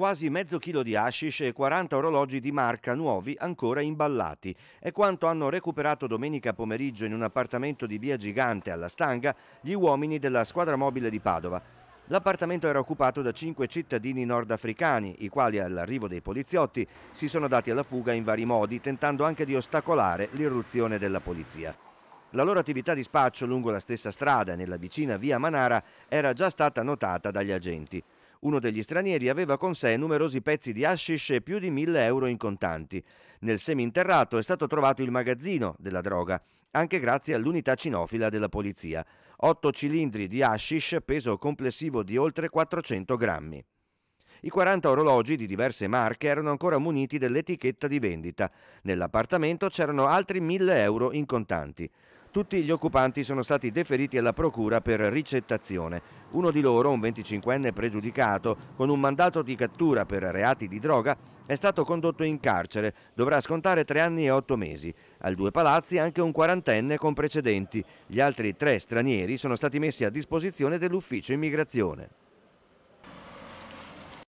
quasi mezzo chilo di hashish e 40 orologi di marca nuovi ancora imballati. È quanto hanno recuperato domenica pomeriggio in un appartamento di via Gigante alla Stanga gli uomini della squadra mobile di Padova. L'appartamento era occupato da cinque cittadini nordafricani, i quali all'arrivo dei poliziotti si sono dati alla fuga in vari modi, tentando anche di ostacolare l'irruzione della polizia. La loro attività di spaccio lungo la stessa strada, nella vicina via Manara, era già stata notata dagli agenti. Uno degli stranieri aveva con sé numerosi pezzi di hashish e più di 1000 euro in contanti. Nel seminterrato è stato trovato il magazzino della droga, anche grazie all'unità cinofila della polizia. Otto cilindri di hashish, peso complessivo di oltre 400 grammi. I 40 orologi di diverse marche erano ancora muniti dell'etichetta di vendita. Nell'appartamento c'erano altri 1000 euro in contanti. Tutti gli occupanti sono stati deferiti alla procura per ricettazione. Uno di loro, un 25enne pregiudicato, con un mandato di cattura per reati di droga, è stato condotto in carcere, dovrà scontare tre anni e otto mesi. Al Due Palazzi anche un quarantenne con precedenti. Gli altri tre stranieri sono stati messi a disposizione dell'ufficio immigrazione.